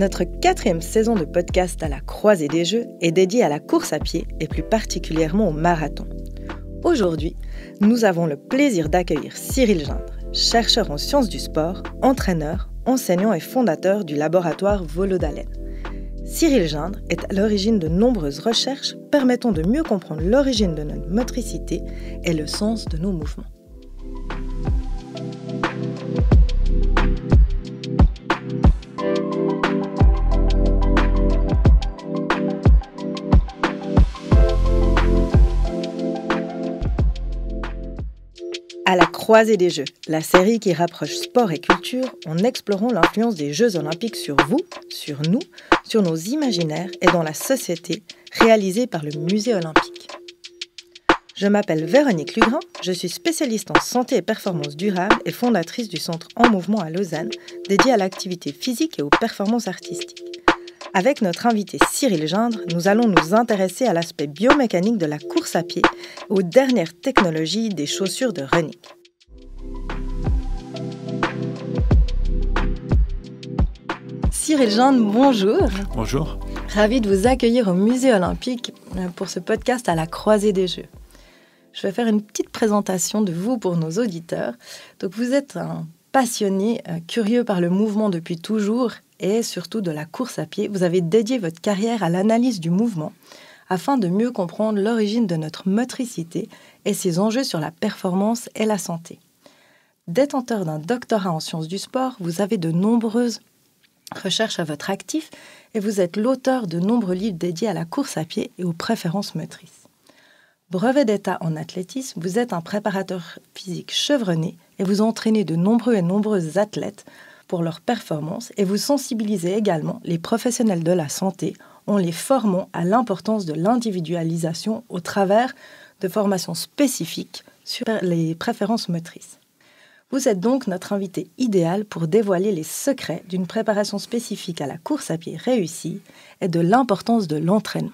Notre quatrième saison de podcast à la croisée des jeux est dédiée à la course à pied et plus particulièrement au marathon. Aujourd'hui, nous avons le plaisir d'accueillir Cyril Gindre, chercheur en sciences du sport, entraîneur, enseignant et fondateur du laboratoire Volodalen. Cyril Gindre est à l'origine de nombreuses recherches permettant de mieux comprendre l'origine de notre motricité et le sens de nos mouvements. et des Jeux, la série qui rapproche sport et culture en explorant l'influence des Jeux olympiques sur vous, sur nous, sur nos imaginaires et dans la société, réalisée par le Musée olympique. Je m'appelle Véronique Lugrin, je suis spécialiste en santé et performance durable et fondatrice du Centre En Mouvement à Lausanne, dédié à l'activité physique et aux performances artistiques. Avec notre invité Cyril Gindre, nous allons nous intéresser à l'aspect biomécanique de la course à pied, aux dernières technologies des chaussures de running. et bonjour. Bonjour. Ravi de vous accueillir au Musée olympique euh, pour ce podcast à la croisée des Jeux. Je vais faire une petite présentation de vous pour nos auditeurs. Donc vous êtes un passionné, euh, curieux par le mouvement depuis toujours et surtout de la course à pied. Vous avez dédié votre carrière à l'analyse du mouvement afin de mieux comprendre l'origine de notre motricité et ses enjeux sur la performance et la santé. Détenteur d'un doctorat en sciences du sport, vous avez de nombreuses recherche à votre actif et vous êtes l'auteur de nombreux livres dédiés à la course à pied et aux préférences motrices. Brevet d'État en athlétisme, vous êtes un préparateur physique chevronné et vous entraînez de nombreux et nombreuses athlètes pour leurs performances et vous sensibilisez également les professionnels de la santé en les formant à l'importance de l'individualisation au travers de formations spécifiques sur les préférences motrices. Vous êtes donc notre invité idéal pour dévoiler les secrets d'une préparation spécifique à la course à pied réussie et de l'importance de l'entraînement.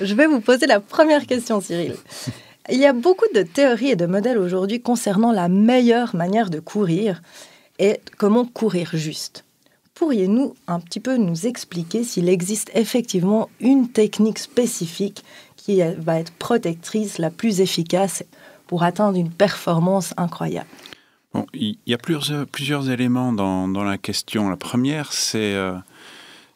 Je vais vous poser la première question, Cyril. Il y a beaucoup de théories et de modèles aujourd'hui concernant la meilleure manière de courir et comment courir juste. Pourriez-nous un petit peu nous expliquer s'il existe effectivement une technique spécifique qui va être protectrice, la plus efficace pour atteindre une performance incroyable. Bon, il y a plusieurs, éléments dans, la question. La première, c'est euh,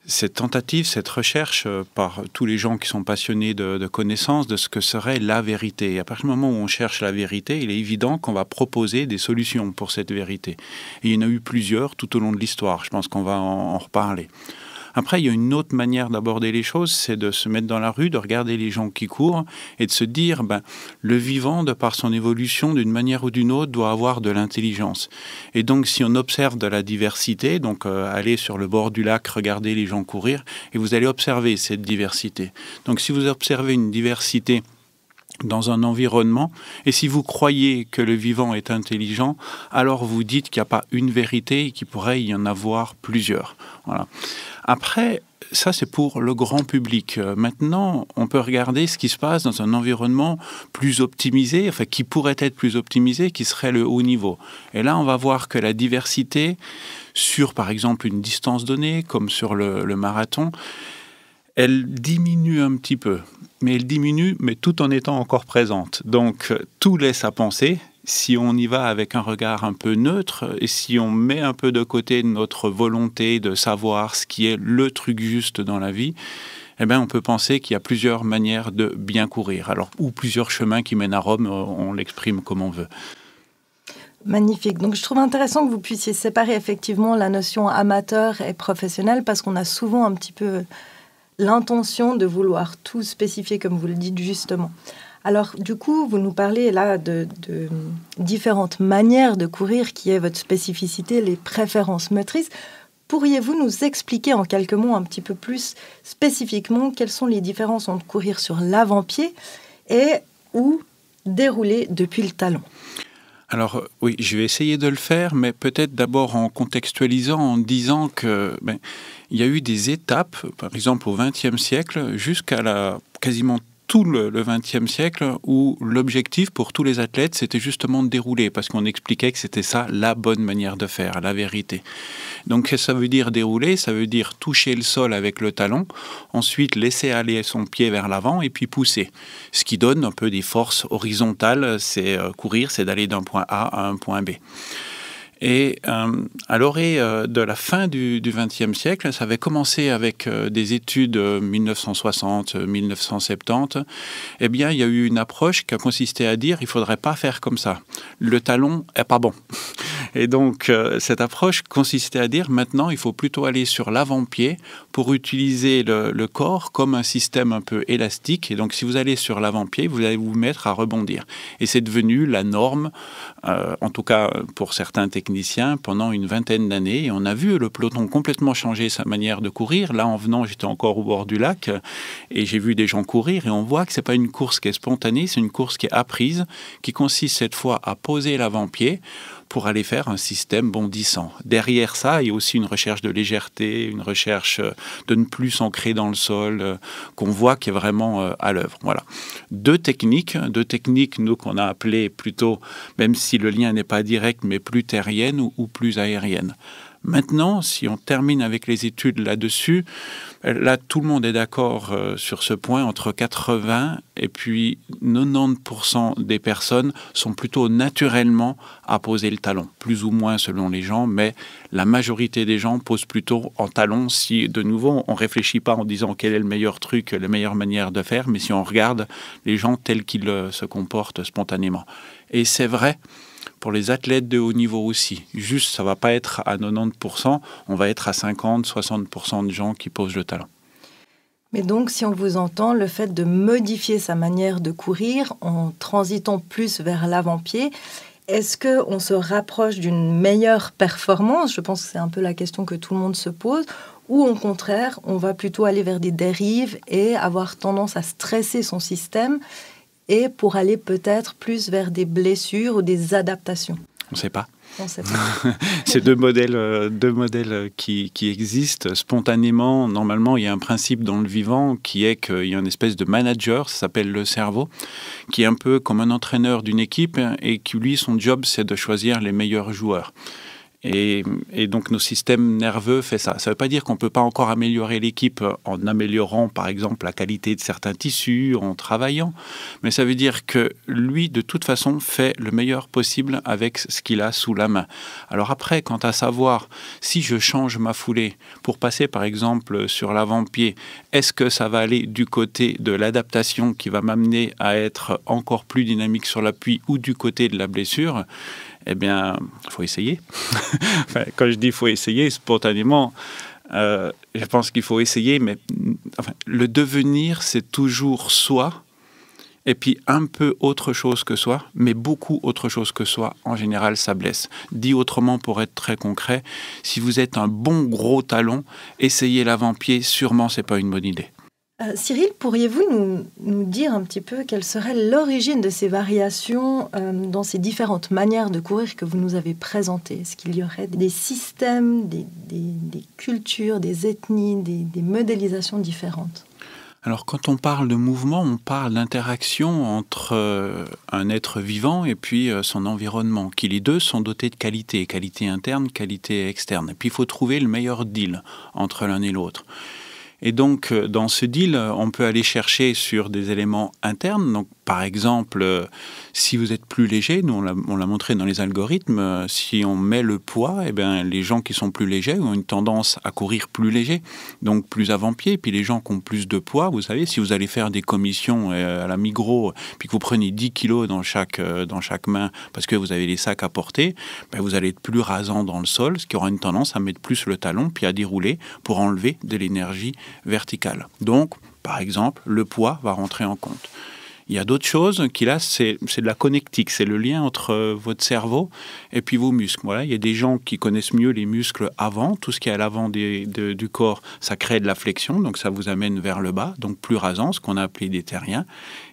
cette tentative, cette recherche euh, par tous les gens qui sont passionnés de, de connaissances de ce que serait la vérité. Et à partir du moment où on cherche la vérité, il est évident qu'on va proposer des solutions pour cette vérité. Et il y en a eu plusieurs tout au long de l'histoire. Je pense qu'on va en reparler. Après, il y a une autre manière d'aborder les choses, c'est de se mettre dans la rue, de regarder les gens qui courent et de se dire, ben, le vivant, de par son évolution, d'une manière ou d'une autre, doit avoir de l'intelligence. Et donc, si on observe de la diversité, donc euh, aller sur le bord du lac, regarder les gens courir, et vous allez observer cette diversité. Donc, si vous observez une diversité dans un environnement. Et si vous croyez que le vivant est intelligent, alors vous dites qu'il n'y a pas une vérité et qu'il pourrait y en avoir plusieurs. Voilà. Après, ça c'est pour le grand public. Euh, maintenant, on peut regarder ce qui se passe dans un environnement plus optimisé, enfin qui pourrait être plus optimisé, qui serait le haut niveau. Et là, on va voir que la diversité sur, par exemple, une distance donnée, comme sur le, le marathon, elle diminue un petit peu, mais elle diminue, mais tout en étant encore présente. Donc, euh, tout laisse à penser si on y va avec un regard un peu neutre et si on met un peu de côté notre volonté de savoir ce qui est le truc juste dans la vie, eh bien, on peut penser qu'il y a plusieurs manières de bien courir, alors ou plusieurs chemins qui mènent à Rome, on l'exprime comme on veut. Magnifique. Donc je trouve intéressant que vous puissiez séparer effectivement la notion amateur et professionnel, parce qu'on a souvent un petit peu l'intention de vouloir tout spécifier comme vous le dites justement. Alors, du coup, vous nous parlez là de, différentes manières de courir qui est votre spécificité, les préférences motrices. Pourriez-vous nous expliquer en quelques mots un petit peu plus spécifiquement quelles sont les différences entre courir sur l'avant-pied et ou dérouler depuis le talon alors euh, oui, je vais essayer de le faire, mais peut-être d'abord en contextualisant, en disant que ben, il y a eu des étapes, par exemple au XXe siècle, jusqu'à la quasiment tout le XXe siècle où l'objectif pour tous les athlètes, c'était justement de dérouler, parce qu'on expliquait que c'était ça la bonne manière de faire, la vérité. Donc ça veut dire dérouler, ça veut dire toucher le sol avec le talon, ensuite laisser aller son pied vers l'avant et puis pousser. Ce qui donne un peu des forces horizontales, c'est euh, courir, c'est d'aller d'un point A à un point B. Et euh, à l'orée euh, de la fin du XXe siècle, ça avait commencé avec euh, des études 1960-1970. Eh bien, il y a eu une approche qui a consisté à dire il faudrait pas faire comme ça. Le talon est pas bon. Et donc, euh, cette approche consistait à dire maintenant, il faut plutôt aller sur l'avant-pied pour utiliser le, corps comme un système un peu élastique. Et donc, si vous allez sur l'avant-pied, vous allez vous mettre à rebondir. Et c'est devenu la norme, euh, en tout cas pour certains techniciens, pendant une vingtaine d'années. Et on a vu le peloton complètement changer sa manière de courir. Là, en venant, j'étais encore au bord du lac et j'ai vu des gens courir. Et on voit que ce n'est pas une course qui est spontanée, c'est une course qui est apprise, qui consiste cette fois à poser l'avant-pied pour aller faire un système bondissant. Derrière ça, il y a aussi une recherche de légèreté, une recherche euh, de ne plus s'ancrer dans le sol, euh, qu'on voit qui est vraiment euh, à l'œuvre. Voilà. Deux techniques, deux techniques, nous, qu'on a appelées plutôt, même si le lien n'est pas direct, mais plus terrienne ou, plus aérienne. Maintenant, si on termine avec les études là-dessus, euh, là, tout le monde est d'accord euh, sur ce point. Entre 80 et puis 90% des personnes sont plutôt naturellement à poser le talon, plus ou moins selon les gens, mais la majorité des gens posent plutôt en talon. Si, de nouveau, on ne réfléchit pas en disant quel est le meilleur truc, la meilleure manière de faire, mais si on regarde les gens tels qu'ils euh, se comportent spontanément. Et c'est vrai pour les athlètes de haut niveau aussi. Juste, ça va pas être à 90%, on va être à 50-60% de gens qui posent le talent. Mais donc, si on vous entend, le fait de modifier sa manière de courir en transitant plus vers l'avant-pied, est-ce que on se rapproche d'une meilleure performance Je pense que c'est un peu la question que tout le monde se pose. Ou au contraire, on va plutôt aller vers des dérives et avoir tendance à stresser son système et pour aller peut-être plus vers des blessures ou des adaptations On ne sait pas. C'est deux modèles, euh, deux modèles euh, qui, qui, existent spontanément. Normalement, il y a un principe dans le vivant qui est qu'il y a une espèce de manager, ça s'appelle le cerveau, qui est un peu comme un entraîneur d'une équipe hein, et qui, lui, son job, c'est de choisir les meilleurs joueurs. Et, donc nos systèmes nerveux fait ça. Ça ne veut pas dire qu'on ne peut pas encore améliorer l'équipe en améliorant par exemple la qualité de certains tissus, en travaillant, mais ça veut dire que lui de toute façon fait le meilleur possible avec ce qu'il a sous la main. Alors après, quant à savoir si je change ma foulée pour passer par exemple sur l'avant-pied, est-ce que ça va aller du côté de l'adaptation qui va m'amener à être encore plus dynamique sur l'appui ou du côté de la blessure eh bien, il faut essayer. quand je dis il faut essayer, spontanément, euh, je pense qu'il faut essayer, mais le devenir, c'est toujours soi, et puis un peu autre chose que soi, mais beaucoup autre chose que soi, en général, ça blesse. Dit autrement, pour être très concret, si vous êtes un bon gros talon, essayez l'avant-pied, sûrement, c'est pas une bonne idée. Euh, Cyril, pourriez-vous nous, dire un petit peu quelle serait l'origine de ces variations euh, dans ces différentes manières de courir que vous nous avez présentées Est-ce qu'il y aurait des systèmes, des, cultures, des ethnies, des, modélisations différentes alors quand on parle de mouvement, on parle d'interaction entre euh, un être vivant et puis son environnement, qui les deux sont dotés de qualités, qualité interne, qualité externe. Et puis il faut trouver le meilleur deal entre l'un et l'autre. Et donc, euh, dans ce deal, on peut aller chercher sur des éléments internes, donc par exemple, euh, si vous êtes plus léger, nous on l'a montré dans les algorithmes, euh, si on met le poids, eh bien, les gens qui sont plus légers ont une tendance à courir plus léger, donc plus avant-pied. Puis les gens qui ont plus de poids, vous savez, si vous allez faire des commissions euh, à la Migros, puis que vous prenez 10 kilos dans chaque, dans chaque main parce que vous avez les sacs à porter, ben, vous allez être plus rasant dans le sol, ce qui aura une tendance à mettre plus le talon puis à dérouler pour enlever de l'énergie verticale. Donc, par exemple, le poids va rentrer en compte. Il y a d'autres choses qui, là, c'est de la connectique, c'est le lien entre euh, votre cerveau et puis vos muscles. Voilà, il y a des gens qui connaissent mieux les muscles avant, tout ce qui est à l'avant du corps, ça crée de la flexion, donc ça vous amène vers le bas, donc plus rasant, ce qu'on a appelé des terriens.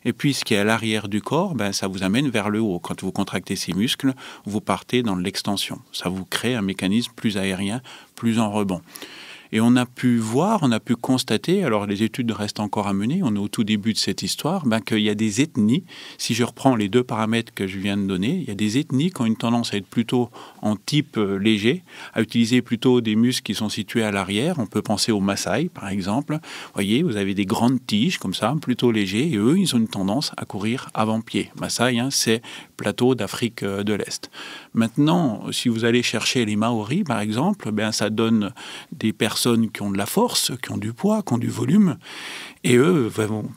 Et puis ce qui est à l'arrière du corps, ben, ça vous amène vers le haut. Quand vous contractez ces muscles, vous partez dans l'extension. Ça vous crée un mécanisme plus aérien, plus en rebond. Et on a pu voir, on a pu constater, alors les études restent encore à mener, on est au tout début de cette histoire, ben qu'il y a des ethnies, si je reprends les deux paramètres que je viens de donner, il y a des ethnies qui ont une tendance à être plutôt en type euh, léger, à utiliser plutôt des muscles qui sont situés à l'arrière. On peut penser aux Maasai, par exemple. Vous voyez, vous avez des grandes tiges comme ça, plutôt légers, et eux, ils ont une tendance à courir avant-pied. Maasai, hein, c'est plateau d'Afrique euh, de l'Est. Maintenant, si vous allez chercher les Maoris, par exemple, ben, ça donne des personnes qui ont de la force, qui ont du poids, qui ont du volume, et eux,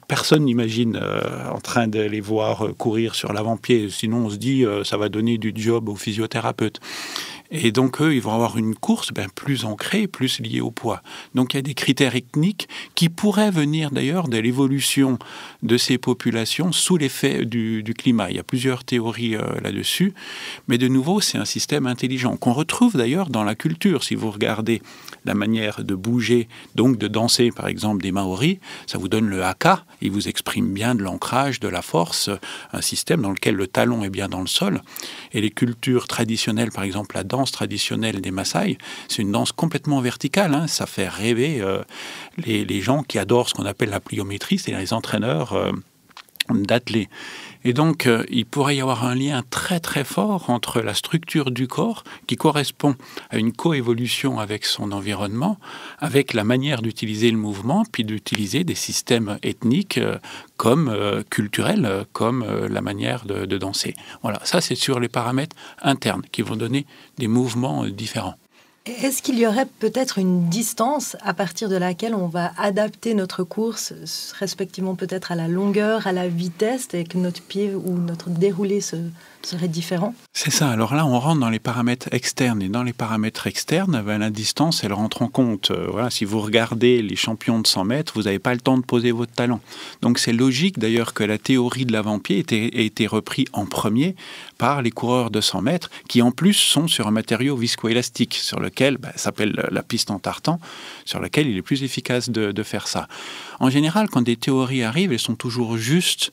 personne n'imagine euh, en train de les voir euh, courir sur l'avant-pied. Sinon, on se dit, euh, ça va donner du job aux physiothérapeutes. Et donc, eux, ils vont avoir une course ben, plus ancrée, plus liée au poids. Donc, il y a des critères ethniques qui pourraient venir d'ailleurs de l'évolution de ces populations sous l'effet du, climat. Il y a plusieurs théories là-dessus. Mais de nouveau, c'est un système intelligent qu'on retrouve d'ailleurs dans la culture. Si vous regardez la manière de bouger, donc de danser, par exemple, des Maoris, ça vous donne le haka, il vous exprime bien de l'ancrage, de la force, un système dans lequel le talon est bien dans le sol. Et les cultures traditionnelles, par exemple la danse traditionnelle des Maasai, c'est une danse complètement verticale. Hein. Ça fait rêver euh, les, gens qui adorent ce qu'on appelle la pliométrie, c'est-à-dire les entraîneurs euh, d'athlètes. Et donc, euh, il pourrait y avoir un lien très très fort entre la structure du corps, qui correspond à une coévolution avec son environnement, avec la manière d'utiliser le mouvement, puis d'utiliser des systèmes ethniques euh, comme euh, culturels, comme la manière de danser. Voilà, ça c'est sur les paramètres internes qui vont donner des mouvements différents. Est-ce qu'il y aurait peut-être une distance à partir de laquelle on va adapter notre course, respectivement peut-être à la longueur, à la vitesse, et que notre pied ou notre déroulé se, ça différent. C'est ça. Alors là, on rentre dans les paramètres externes. Et dans les paramètres externes, ben, la distance, elle rentre en compte. Euh, voilà, si vous regardez les champions de 100 mètres, vous n'avez pas le temps de poser votre talent. Donc c'est logique d'ailleurs que la théorie de l'avant-pied ait, été reprise en premier par les coureurs de 100 mètres, qui en plus sont sur un matériau viscoélastique, sur lequel ben, s'appelle la piste en tartan, sur lequel il est plus efficace de faire ça. En général, quand des théories arrivent, elles sont toujours justes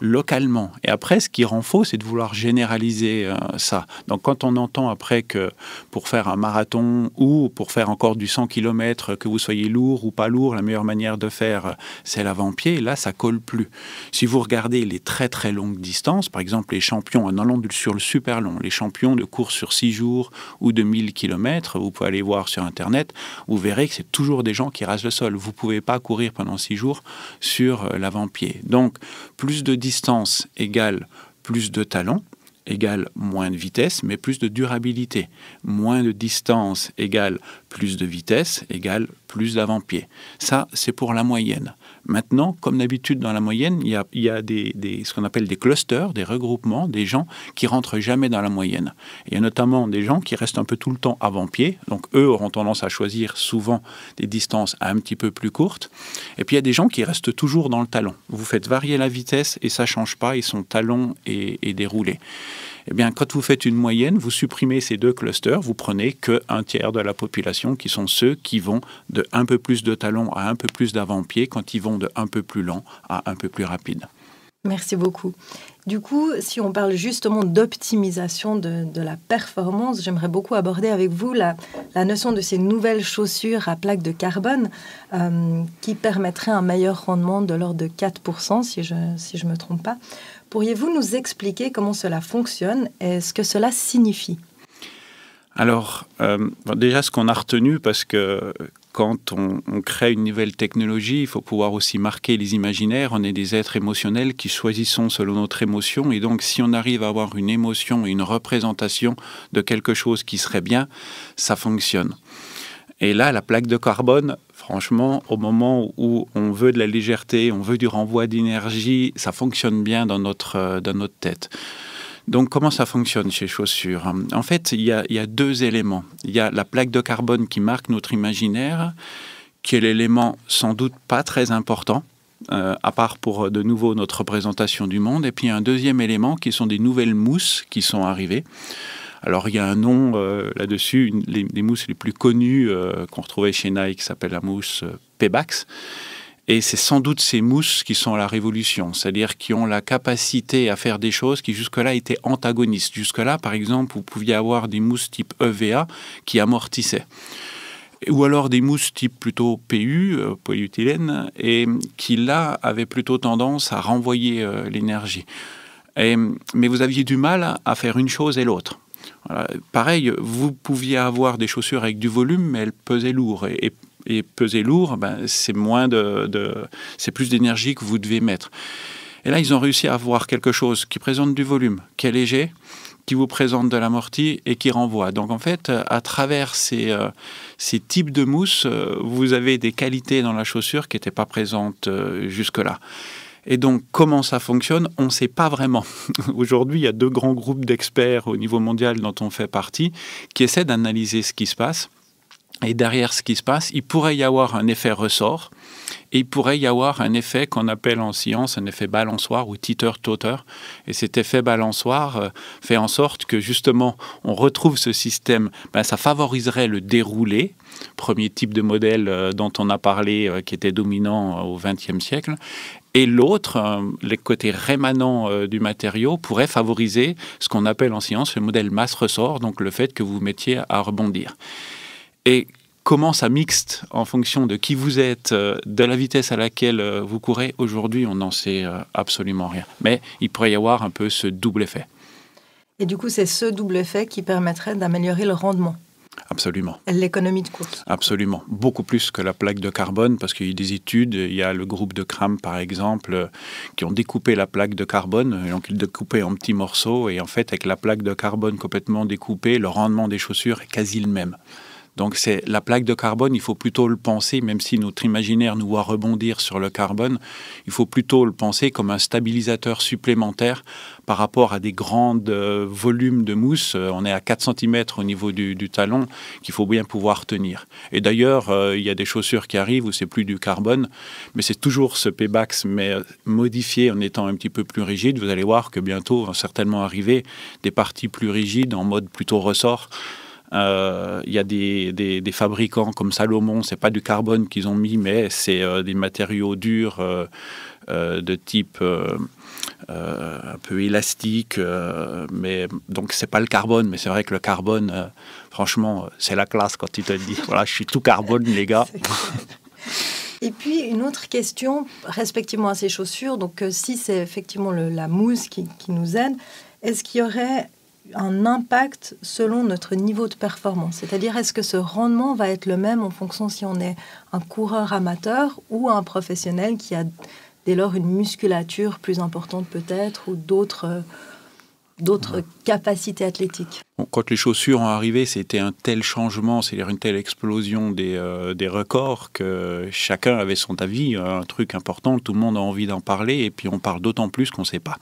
localement. Et après, ce qui rend faux, c'est de vouloir généraliser euh, ça. Donc quand on entend après que pour faire un marathon ou pour faire encore du 100 km, que vous soyez lourd ou pas lourd, la meilleure manière de faire, euh, c'est l'avant-pied, là, ça colle plus. Si vous regardez les très très longues distances, par exemple les champions, en allant sur le super long, les champions de course sur 6 jours ou de 1000 km, vous pouvez aller voir sur Internet, vous verrez que c'est toujours des gens qui rasent le sol. Vous ne pouvez pas courir pendant 6 jours sur euh, l'avant-pied. Donc, plus de distance égale plus de talons, égale moins de vitesse, mais plus de durabilité. Moins de distance égale plus de vitesse, égale plus d'avant-pied. Ça, c'est pour la moyenne. Maintenant, comme d'habitude dans la moyenne, il y a, des, ce qu'on appelle des clusters, des regroupements, des gens qui rentrent jamais dans la moyenne. Il y a notamment des gens qui restent un peu tout le temps avant-pied, donc eux auront tendance à choisir souvent des distances un petit peu plus courtes. Et puis il y a des gens qui restent toujours dans le talon. Vous faites varier la vitesse et ça change pas, ils sont talons et, et déroulés. Eh bien, quand vous faites une moyenne, vous supprimez ces deux clusters, vous prenez que un tiers de la population qui sont ceux qui vont de un peu plus de talons à un peu plus d'avant-pied quand ils vont de un peu plus lent à un peu plus rapide. Merci beaucoup. Du coup, si on parle justement d'optimisation de, la performance, j'aimerais beaucoup aborder avec vous la, la, notion de ces nouvelles chaussures à plaque de carbone euh, qui permettraient un meilleur rendement de l'ordre de 4%, si je ne si je me trompe pas. Pourriez-vous nous expliquer comment cela fonctionne et ce que cela signifie alors, euh, déjà, ce qu'on a retenu, parce que quand on, crée une nouvelle technologie, il faut pouvoir aussi marquer les imaginaires. On est des êtres émotionnels qui choisissons selon notre émotion. Et donc, si on arrive à avoir une émotion une représentation de quelque chose qui serait bien, ça fonctionne. Et là, la plaque de carbone, franchement, au moment où on veut de la légèreté, on veut du renvoi d'énergie, ça fonctionne bien dans notre, euh, dans notre tête. Donc comment ça fonctionne chez Chaussures En fait, il y, a, deux éléments. Il y a la plaque de carbone qui marque notre imaginaire, qui est l'élément sans doute pas très important, euh, à part pour de nouveau notre représentation du monde. Et puis un deuxième élément qui sont des nouvelles mousses qui sont arrivées. Alors il y a un nom euh, là-dessus, les, mousses les plus connues euh, qu'on retrouvait chez Nike s'appelle la mousse Pebax. Et c'est sans doute ces mousses qui sont la révolution, c'est-à-dire qui ont la capacité à faire des choses qui jusque-là étaient antagonistes. Jusque-là, par exemple, vous pouviez avoir des mousses type EVA qui amortissaient ou alors des mousses type plutôt PU, euh, polyéthylène, et qui là avaient plutôt tendance à renvoyer euh, l'énergie. Mais vous aviez du mal à faire une chose et l'autre. Pareil, vous pouviez avoir des chaussures avec du volume, mais elles pesaient lourd. et et peser lourd, ben, c'est moins de, c'est plus d'énergie que vous devez mettre. Et là, ils ont réussi à avoir quelque chose qui présente du volume, qui est léger, qui vous présente de l'amorti et qui renvoie. Donc en fait, à travers ces, euh, types de mousse, euh, vous avez des qualités dans la chaussure qui n'étaient pas présentes euh, jusque-là. Et donc, comment ça fonctionne, on ne sait pas vraiment. Aujourd'hui, il y a deux grands groupes d'experts au niveau mondial dont on fait partie qui essaient d'analyser ce qui se passe. Et derrière ce qui se passe, il pourrait y avoir un effet ressort et il pourrait y avoir un effet qu'on appelle en science un effet balançoire ou titeur totter Et cet effet balançoire euh, fait en sorte que justement on retrouve ce système, ben, ça favoriserait le déroulé, premier type de modèle euh, dont on a parlé euh, qui était dominant au XXe siècle. Et l'autre, les côtés rémanents du matériau pourraient favoriser ce qu'on appelle en science le modèle masse-ressort, donc le fait que vous mettiez à rebondir et comment ça mixte en fonction de qui vous êtes, euh, de la vitesse à laquelle euh, vous courez. Aujourd'hui, on n'en sait euh, absolument rien. Mais il pourrait y avoir un peu ce double effet. Et du coup, c'est ce double effet qui permettrait d'améliorer le rendement. Absolument. L'économie de course. Absolument. Beaucoup plus que la plaque de carbone, parce qu'il y a des études, il y a le groupe de Cram, par exemple, qui ont découpé la plaque de carbone, donc ils découpée en petits morceaux, et en fait, avec la plaque de carbone complètement découpée, le rendement des chaussures est quasi le même. Donc c'est la plaque de carbone, il faut plutôt le penser, même si notre imaginaire nous voit rebondir sur le carbone, il faut plutôt le penser comme un stabilisateur supplémentaire par rapport à des grandes euh, volumes de mousse. Euh, on est à 4 cm au niveau du, talon qu'il faut bien pouvoir tenir. Et d'ailleurs, euh, il y a des chaussures qui arrivent où c'est plus du carbone, mais c'est toujours ce Pebax, mais modifié en étant un petit peu plus rigide. Vous allez voir que bientôt vont certainement arriver des parties plus rigides en mode plutôt ressort euh, il y a des, des, fabricants comme Salomon, c'est pas du carbone qu'ils ont mis, mais c'est euh, des matériaux durs euh, de type un peu élastique. mais donc c'est pas le carbone, mais c'est vrai que le carbone, franchement, c'est la classe quand tu te dis voilà, je suis tout carbone, les gars. Et puis une autre question, respectivement à ces chaussures. Donc, si c'est effectivement la mousse qui, qui nous aide, est-ce qu'il y aurait un impact selon notre niveau de performance. C'est-à-dire, est-ce que ce rendement va être le même en fonction si on est un coureur amateur ou un professionnel qui a dès lors une musculature plus importante peut-être ou d'autres d'autres capacités athlétiques. Quand les chaussures ont arrivé, c'était un tel changement, c'est-à-dire une telle explosion des, euh, des, records que chacun avait son avis, un truc important, tout le monde a envie d'en parler, et puis on parle d'autant plus qu'on ne sait pas.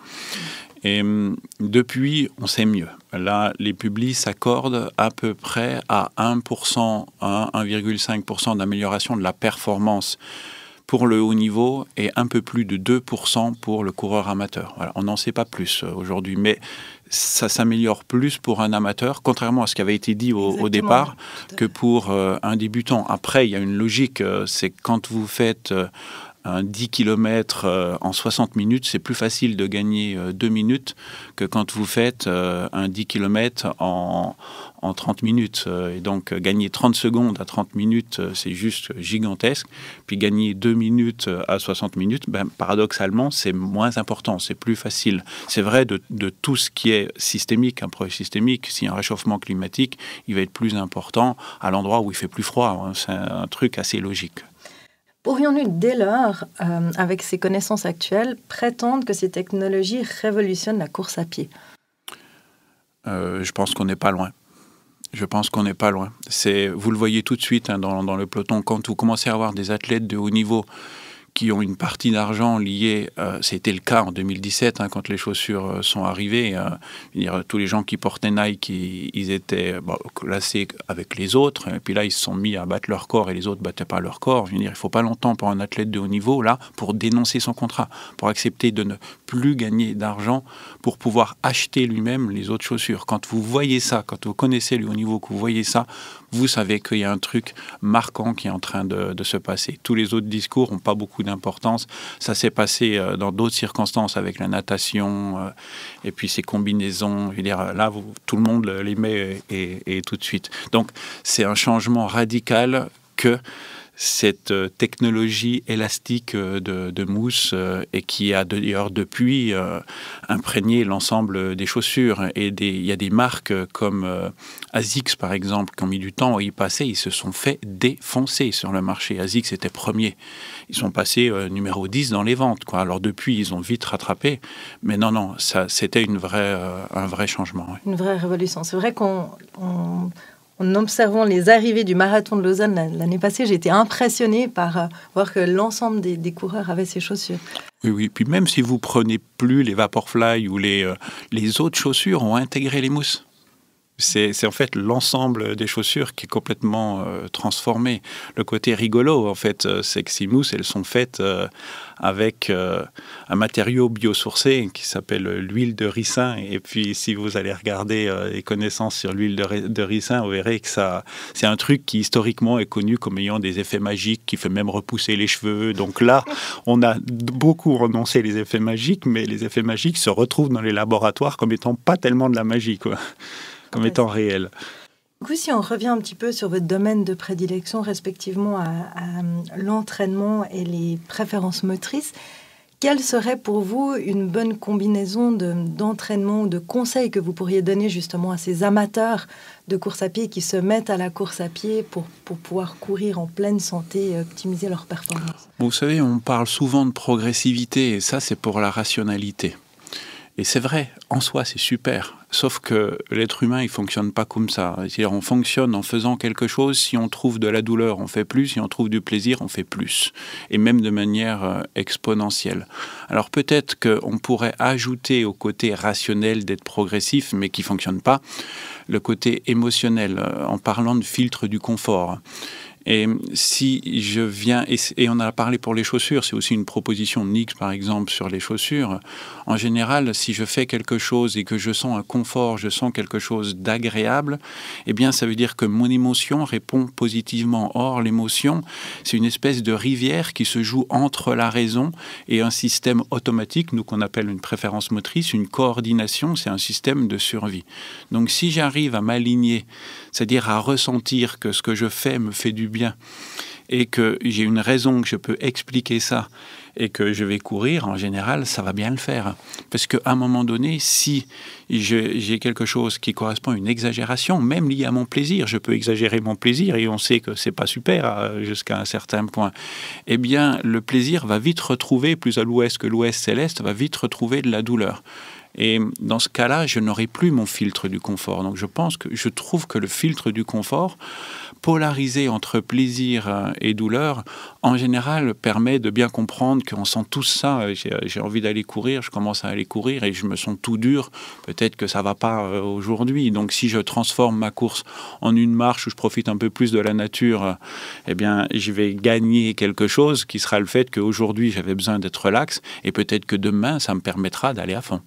Et hum, depuis, on sait mieux. Là, les publics s'accordent à peu près à 1%, à 1,5% d'amélioration de la performance pour le haut niveau et un peu plus de 2% pour le coureur amateur. on n'en sait pas plus euh, aujourd'hui, mais ça s'améliore plus pour un amateur, contrairement à ce qui avait été dit au, départ, que pour euh, un débutant. Après, il y a une logique, euh, c'est quand vous faites un 10 km euh, en 60 minutes, c'est plus facile de gagner 2 euh, minutes que quand vous faites euh, un 10 km en, 30 minutes. Et donc, gagner 30 secondes à 30 minutes, c'est juste gigantesque. Puis gagner 2 minutes à 60 minutes, ben, paradoxalement, c'est moins important, c'est plus facile. C'est vrai de, tout ce qui est systémique, un projet systémique. Si un réchauffement climatique, il va être plus important à l'endroit où il fait plus froid. Hein, c'est un truc assez logique. Pourrions-nous dès lors, euh, avec ces connaissances actuelles, prétendre que ces technologies révolutionnent la course à pied euh, Je pense qu'on n'est pas loin. Je pense qu'on n'est pas loin. C'est, vous le voyez tout de suite hein, dans, dans, le peloton, quand vous commencez à avoir des athlètes de haut niveau qui ont une partie d'argent liée, euh, c'était le cas en 2017 hein, quand les chaussures euh, sont arrivées, euh, tous les gens qui portaient Nike, ils, étaient classés avec les autres, et puis là ils se sont mis à battre leur corps et les autres ne battaient pas leur corps. Je ne il faut pas longtemps pour un athlète de haut niveau, là, pour dénoncer son contrat, pour accepter de ne plus gagner d'argent pour pouvoir acheter lui-même les autres chaussures. Quand vous voyez ça, quand vous connaissez le haut niveau, que vous voyez ça, vous savez qu'il y a un truc marquant qui est en train de, de se passer. Tous les autres discours n'ont pas beaucoup d'importance. Ça s'est passé euh, dans d'autres circonstances avec la natation euh, et puis ces combinaisons. il est euh, là, tout le monde les met et tout de suite. Donc, c'est un changement radical que cette euh, technologie élastique euh, de, mousse euh, et qui a d'ailleurs depuis imprégné l'ensemble des chaussures. Et il y a des marques comme ASICS, par exemple, qui ont mis du temps à y passer. Ils se sont fait défoncer sur le marché. ASICS était premier. Ils sont passés numéro 10 dans les ventes. Quoi. Alors depuis, ils ont vite rattrapé. Mais non, non, ça, c'était une vraie, un vrai changement. Une vraie révolution. C'est vrai qu'on en observant les arrivées du marathon de Lausanne l'année passée, j'ai été impressionné par euh, voir que l'ensemble des, coureurs avaient ces chaussures. Oui, oui, puis même si vous prenez plus les Vaporfly ou les, euh, les autres chaussures ont intégré les mousses. C'est en fait l'ensemble des chaussures qui est complètement euh, transformé. Le côté rigolo, en fait, euh, c'est que ces mousses, elles sont faites euh, avec un matériau biosourcé qui s'appelle l'huile de ricin. Et puis, si vous allez regarder les connaissances sur l'huile de, ricin, vous verrez que ça, c'est un truc qui historiquement est connu comme ayant des effets magiques, qui fait même repousser les cheveux. Donc là, on a beaucoup renoncé les effets magiques, mais les effets magiques se retrouvent dans les laboratoires comme étant pas tellement de la magie, quoi comme étant réel. Du coup, si on revient un petit peu sur votre domaine de prédilection, respectivement à, l'entraînement et les préférences motrices, quelle serait pour vous une bonne combinaison d'entraînement ou de conseils que vous pourriez donner justement à ces amateurs de course à pied qui se mettent à la course à pied pour, pour pouvoir courir en pleine santé et optimiser leur performance Vous savez, on parle souvent de progressivité et ça c'est pour la rationalité. Et c'est vrai, en soi, c'est super. Sauf que l'être humain, il fonctionne pas comme ça. C'est-à-dire, on fonctionne en faisant quelque chose. Si on trouve de la douleur, on fait plus. Si on trouve du plaisir, on fait plus. Et même de manière euh, exponentielle. Alors peut-être qu'on pourrait ajouter au côté rationnel d'être progressif, mais qui fonctionne pas, le côté émotionnel, euh, en parlant de filtre du confort. Et si je viens, et, on a parlé pour les chaussures, c'est aussi une proposition de Nix par exemple sur les chaussures, en général, si je fais quelque chose et que je sens un confort, je sens quelque chose d'agréable, eh bien, ça veut dire que mon émotion répond positivement. Or, l'émotion, c'est une espèce de rivière qui se joue entre la raison et un système automatique, nous qu'on appelle une préférence motrice, une coordination, c'est un système de survie. Donc, si j'arrive à m'aligner, c'est-à-dire à ressentir que ce que je fais me fait du bien, et que j'ai une raison que je peux expliquer ça, et que je vais courir, en général, ça va bien le faire. Parce qu'à un moment donné, si j'ai quelque chose qui correspond à une exagération, même lié à mon plaisir, je peux exagérer mon plaisir et on sait que c'est pas super euh, jusqu'à un certain point. Eh bien, le plaisir va vite retrouver, plus à l'ouest que l'ouest céleste, va vite retrouver de la douleur. Et dans ce cas-là, je n'aurai plus mon filtre du confort. Donc je pense que je trouve que le filtre du confort polariser entre plaisir euh, et douleur, en général, permet de bien comprendre qu'on sent tout ça. J'ai envie d'aller courir, je commence à aller courir et je me sens tout dur. Peut-être que ça va pas euh, aujourd'hui. Donc, si je transforme ma course en une marche où je profite un peu plus de la nature, euh, eh bien, je vais gagner quelque chose qui sera le fait qu'aujourd'hui, j'avais besoin d'être relax et peut-être que demain, ça me permettra d'aller à fond.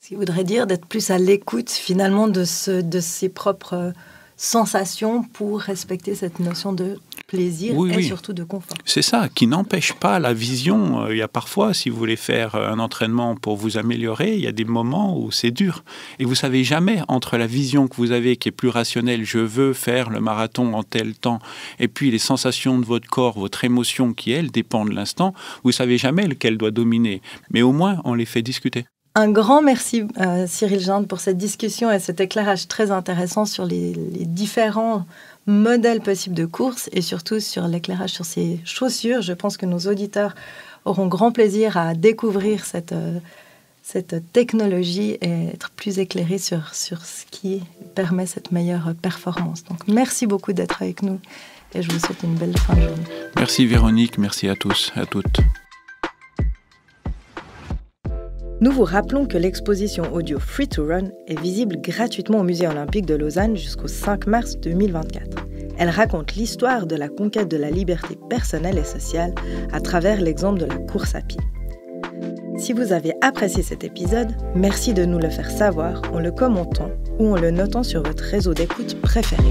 Ce qui voudrait dire d'être plus à l'écoute finalement de, ce, de ses propres sensation pour respecter cette notion de plaisir et surtout de confort. C'est ça, qui n'empêche pas la vision. Euh, il y a parfois, si vous voulez faire euh, un entraînement pour vous améliorer, il y a des moments où c'est dur. Et vous savez jamais entre la vision que vous avez, qui est plus rationnelle, je veux faire le marathon en tel temps, et puis les sensations de votre corps, votre émotion qui, elle, dépend de l'instant, vous savez jamais lequel doit dominer. Mais au moins, on les fait discuter. Un grand merci, euh, Cyril Jeanne pour cette discussion et cet éclairage très intéressant sur les, différents modèles possibles de course et surtout sur l'éclairage sur ces chaussures. Je pense que nos auditeurs auront grand plaisir à découvrir cette, euh, cette technologie et être plus éclairés sur, sur ce qui permet cette meilleure performance. Donc merci beaucoup d'être avec nous et je vous souhaite une belle fin de journée. Merci Véronique, merci à tous, à toutes. Nous vous rappelons que l'exposition audio Free to Run est visible gratuitement au Musée olympique de Lausanne jusqu'au 5 mars 2024. Elle raconte l'histoire de la conquête de la liberté personnelle et sociale à travers l'exemple de la course à pied. Si vous avez apprécié cet épisode, merci de nous le faire savoir en le commentant ou en le notant sur votre réseau d'écoute préféré.